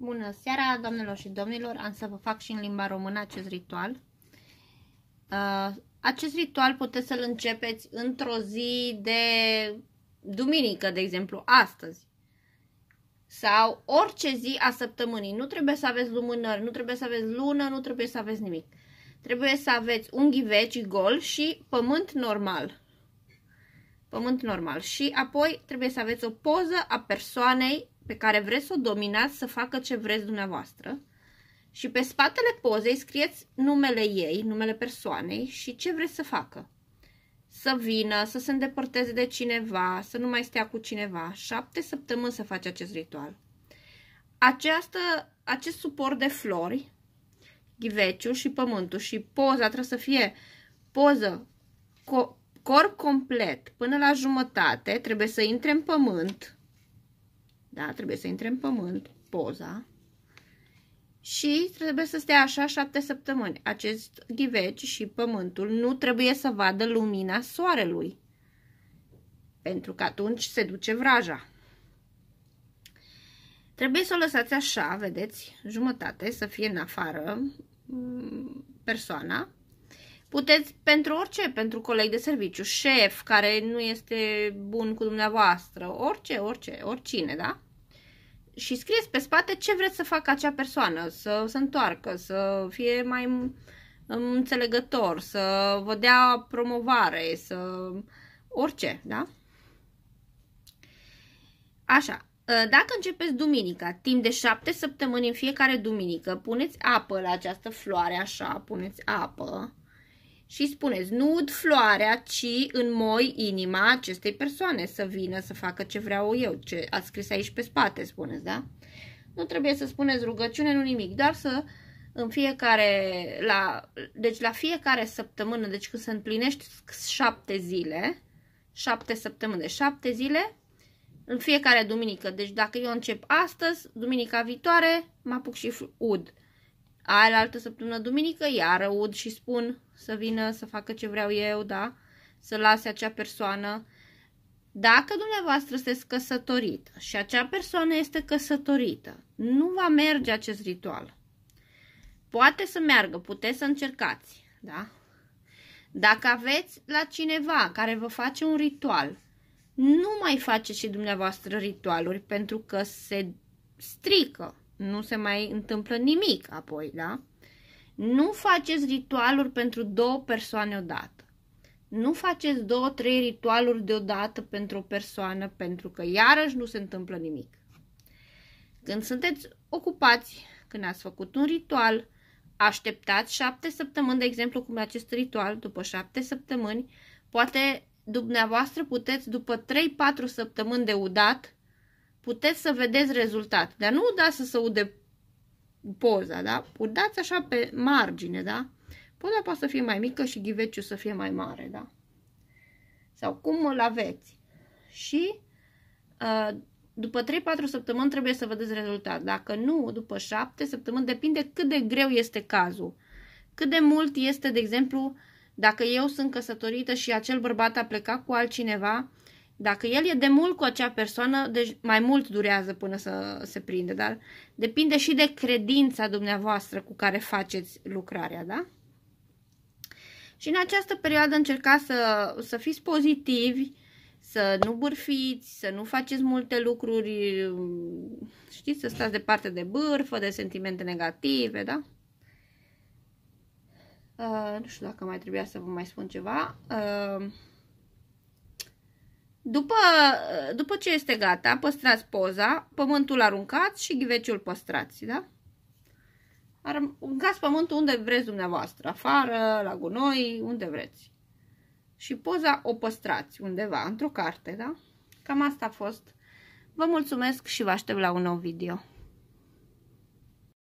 Bună seara, doamnelor și domnilor! Am să vă fac și în limba română acest ritual. Uh, acest ritual puteți să-l începeți într-o zi de duminică, de exemplu, astăzi. Sau orice zi a săptămânii. Nu trebuie să aveți lumânări, nu trebuie să aveți lună, nu trebuie să aveți nimic. Trebuie să aveți unghii veci, gol și pământ normal. Pământ normal. Și apoi trebuie să aveți o poză a persoanei pe care vreți să o dominați să facă ce vreți dumneavoastră și pe spatele pozei scrieți numele ei, numele persoanei și ce vreți să facă. Să vină, să se îndepărteze de cineva, să nu mai stea cu cineva. Șapte săptămâni să faci acest ritual. Această, acest suport de flori, ghiveciul și pământul și poza trebuie să fie poză co corp complet până la jumătate, trebuie să intre în pământ, da? Trebuie să intre în pământ poza și trebuie să stea așa șapte săptămâni. Acest ghiveci și pământul nu trebuie să vadă lumina soarelui, pentru că atunci se duce vraja. Trebuie să o lăsați așa, vedeți, jumătate, să fie în afară mm, persoana. Puteți, pentru orice, pentru coleg de serviciu, șef care nu este bun cu dumneavoastră, orice, orice, oricine, da? și scrieți pe spate ce vreți să facă acea persoană, să se întoarcă, să fie mai înțelegător, să vă dea promovare, să orice, da? Așa, ă, dacă începeți duminica, timp de șapte săptămâni în fiecare duminică, puneți apă la această floare, așa, puneți apă, și spuneți nu floarea, ci în moi inima acestei persoane să vină să facă ce vreau eu, ce a scris aici pe spate, spuneți, da? Nu trebuie să spuneți rugăciune, nu nimic, doar să în fiecare, la, deci la fiecare săptămână, deci când se împlinești șapte zile, șapte săptămâni de deci șapte zile, în fiecare duminică, deci dacă eu încep astăzi, duminica viitoare, mă apuc și ud. Aia la altă săptămână, duminică, iar aud și spun să vină să facă ce vreau eu, da? Să lase acea persoană. Dacă dumneavoastră sunteți căsătorită și acea persoană este căsătorită, nu va merge acest ritual. Poate să meargă, puteți să încercați, da? Dacă aveți la cineva care vă face un ritual, nu mai faceți și dumneavoastră ritualuri pentru că se strică nu se mai întâmplă nimic apoi, da? Nu faceți ritualuri pentru două persoane odată. Nu faceți două, trei ritualuri deodată pentru o persoană, pentru că iarăși nu se întâmplă nimic. Când sunteți ocupați, când ați făcut un ritual, așteptați șapte săptămâni, de exemplu, cum e acest ritual, după șapte săptămâni, poate dumneavoastră puteți, după 3-4 săptămâni de udat, puteți să vedeți rezultat. Dar nu da să se ude poza, da? Udați așa pe margine, da? Poza poate să fie mai mică și ghiveciul să fie mai mare, da? Sau cum îl aveți. Și ă, după 3-4 săptămâni trebuie să vedeți rezultat. Dacă nu, după 7 săptămâni, depinde cât de greu este cazul. Cât de mult este, de exemplu, dacă eu sunt căsătorită și acel bărbat a plecat cu altcineva, dacă el e de mult cu acea persoană, deci mai mult durează până să se prinde, dar depinde și de credința dumneavoastră cu care faceți lucrarea, da? Și în această perioadă încercați să, să fiți pozitivi, să nu bârfiți, să nu faceți multe lucruri, știți, să stați departe de bârfă, de sentimente negative, da? Uh, nu știu dacă mai trebuia să vă mai spun ceva. Uh, după, după ce este gata, păstrați poza, pământul aruncați și ghiveciul păstrați, da? Aruncați pământul unde vreți dumneavoastră, afară, la gunoi, unde vreți. Și poza o păstrați undeva, într-o carte, da? Cam asta a fost. Vă mulțumesc și vă aștept la un nou video.